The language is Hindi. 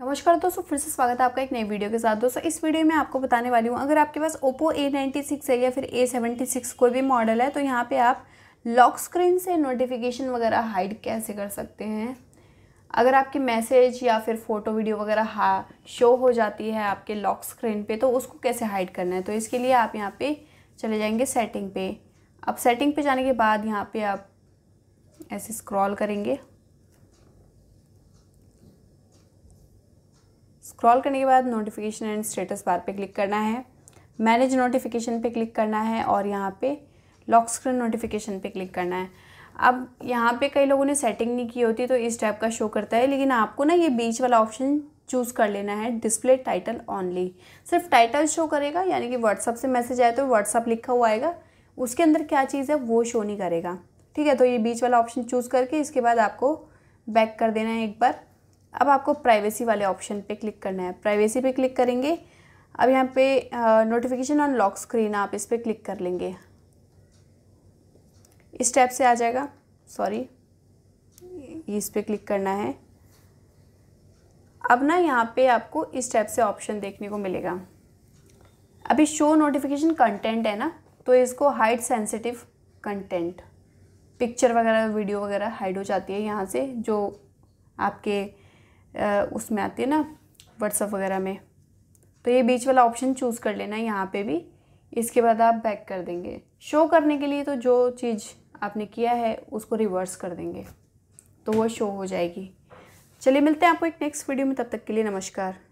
नमस्कार दोस्तों फिर से स्वागत है आपका एक नई वीडियो के साथ दोस्तों इस वीडियो में आपको बताने वाली हूँ अगर आपके पास ओप्पो सिक्स है या फिर सिक्स कोई भी मॉडल है तो यहाँ पे आप लॉक स्क्रीन से नोटिफिकेशन वगैरह हाइड कैसे कर सकते हैं अगर आपके मैसेज या फिर फ़ोटो वीडियो वगैरह हा शो हो जाती है आपके लॉक स्क्रीन पर तो उसको कैसे हाइड करना है तो इसके लिए आप यहाँ पर चले जाएँगे सेटिंग पे अब सेटिंग पर जाने के बाद यहाँ पर आप ऐसे स्क्रॉल करेंगे स्क्रॉल करने के बाद नोटिफिकेशन एंड स्टेटस बार पे क्लिक करना है मैनेज नोटिफिकेशन पे क्लिक करना है और यहाँ पे लॉक स्क्रीन नोटिफिकेशन पे क्लिक करना है अब यहाँ पे कई लोगों ने सेटिंग नहीं की होती तो इस टाइप का शो करता है लेकिन आपको ना ये बीच वाला ऑप्शन चूज़ कर लेना है डिस्प्ले टाइटल ऑनली सिर्फ टाइटल शो करेगा यानी कि व्हाट्सअप से मैसेज आए तो व्हाट्सअप लिखा हुआ आएगा उसके अंदर क्या चीज़ है वो शो नहीं करेगा ठीक है तो ये बीच वाला ऑप्शन चूज़ करके इसके बाद आपको बैक कर देना है एक बार अब आपको प्राइवेसी वाले ऑप्शन पे क्लिक करना है प्राइवेसी पे क्लिक करेंगे अब यहाँ पे नोटिफिकेशन ऑन लॉक स्क्रीन आप इस पर क्लिक कर लेंगे इस टैप से आ जाएगा सॉरी इस पर क्लिक करना है अब ना यहाँ पे आपको इस टैप से ऑप्शन देखने को मिलेगा अभी शो नोटिफिकेशन कंटेंट है ना तो इसको हाइड सेंसिटिव कंटेंट पिक्चर वगैरह वीडियो वगैरह हाइड हो जाती है यहाँ से जो आपके उसमें आती है ना व्हाट्सअप वगैरह में तो ये बीच वाला ऑप्शन चूज़ कर लेना है यहाँ पे भी इसके बाद आप बैक कर देंगे शो करने के लिए तो जो चीज़ आपने किया है उसको रिवर्स कर देंगे तो वो शो हो जाएगी चलिए मिलते हैं आपको एक नेक्स्ट वीडियो में तब तक के लिए नमस्कार